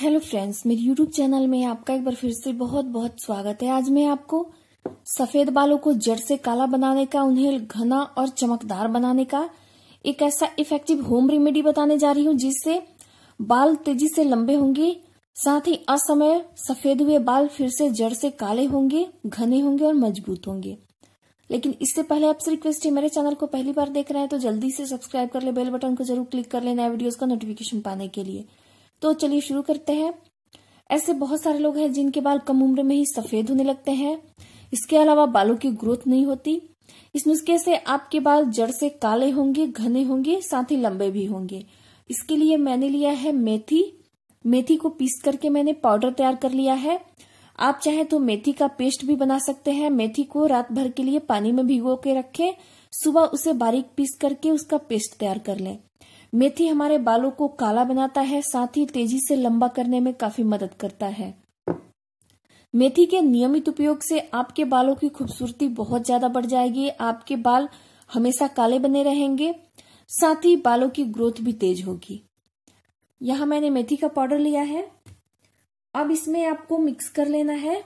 hello friends मेरे YouTube channel में आपका एक बार फिर से बहुत बहुत स्वागत है आज मैं आपको सफेद बालों को जड़ से काला बनाने का उन्हें घना और चमकदार बनाने का एक ऐसा इफेक्टिव होम रेमेडी बताने जा रही हूँ जिससे बाल तेजी से लंबे होंगे साथ ही असमय सफेद हुए बाल फिर से जड़ से काले होंगे घने होंगे और मजबूत होंगे लेकिन इससे पहले आपसे रिक्वेस्ट है मेरे चैनल को पहली बार देख रहे हैं तो जल्दी से सब्सक्राइब कर ले बेल बटन को जरूर क्लिक कर ले नए वीडियोस का नोटिफिकेशन पाने के लिए तो चलिए शुरू करते हैं ऐसे बहुत सारे लोग हैं जिनके बाल कम उम्र में ही सफेद होने लगते हैं इसके अलावा बालों की ग्रोथ नहीं होती इस नुस्खे से आपके बाल जड़ से काले होंगे घने होंगे साथ ही लंबे भी होंगे इसके लिए मैंने लिया है मेथी मेथी को पीस करके मैंने पाउडर तैयार कर लिया है आप चाहे तो मेथी का पेस्ट भी बना सकते हैं मेथी को रात भर के लिए पानी में भिगो के रखें सुबह उसे बारीक पीस करके उसका पेस्ट तैयार कर लें मेथी हमारे बालों को काला बनाता है साथ ही तेजी से लंबा करने में काफी मदद करता है मेथी के नियमित उपयोग से आपके बालों की खूबसूरती बहुत ज्यादा बढ़ जाएगी आपके बाल हमेशा काले बने रहेंगे साथ ही बालों की ग्रोथ भी तेज होगी यहां मैंने मेथी का पाउडर लिया है अब इसमें आपको मिक्स कर लेना है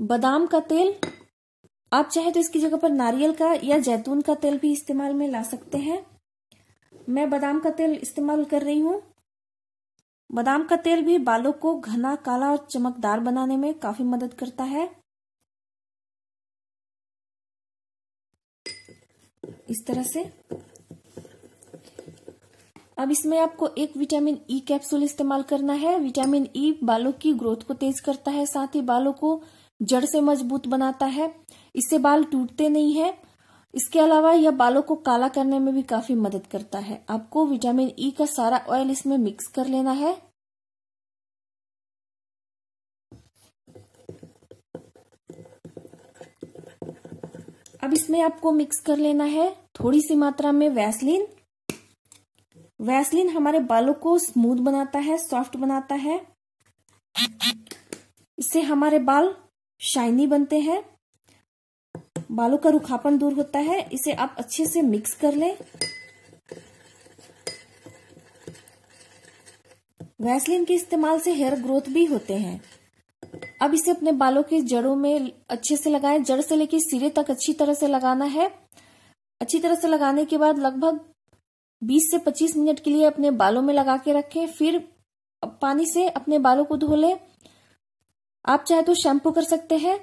बादाम का तेल आप चाहे तो इसकी जगह पर नारियल का या जैतून का तेल भी इस्तेमाल में ला सकते हैं मैं बादाम का तेल इस्तेमाल कर रही हूँ बादाम का तेल भी बालों को घना काला और चमकदार बनाने में काफी मदद करता है इस तरह से अब इसमें आपको एक विटामिन ई e कैप्सूल इस्तेमाल करना है विटामिन ई e बालों की ग्रोथ को तेज करता है साथ ही बालों को जड़ से मजबूत बनाता है इससे बाल टूटते नहीं है इसके अलावा यह बालों को काला करने में भी काफी मदद करता है आपको विटामिन ई e का सारा ऑयल इसमें मिक्स कर लेना है अब इसमें आपको मिक्स कर लेना है थोड़ी सी मात्रा में वैसलिन वैसलिन हमारे बालों को स्मूथ बनाता है सॉफ्ट बनाता है इससे हमारे बाल शाइनी बनते हैं बालों का रुखापन दूर होता है इसे आप अच्छे से मिक्स कर लें वैसलिन के इस्तेमाल से हेयर ग्रोथ भी होते हैं अब इसे अपने बालों की जड़ों में अच्छे से लगाएं जड़ से लेकर सिरे तक अच्छी तरह से लगाना है अच्छी तरह से लगाने के बाद लगभग 20 से 25 मिनट के लिए अपने बालों में लगा के रखें फिर पानी से अपने बालों को धो लें आप चाहे तो शैम्पू कर सकते हैं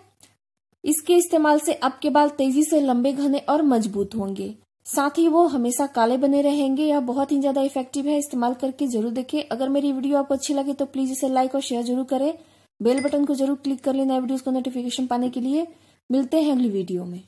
इसके इस्तेमाल से आपके बाल तेजी से लंबे घने और मजबूत होंगे साथ ही वो हमेशा काले बने रहेंगे यह बहुत ही ज्यादा इफेक्टिव है इस्तेमाल करके जरूर देखें अगर मेरी वीडियो आपको अच्छी लगे तो प्लीज इसे लाइक और शेयर जरूर करें बेल बटन को जरूर क्लिक कर लेना वीडियो को नोटिफिकेशन पाने के लिए मिलते हैं अगली वीडियो में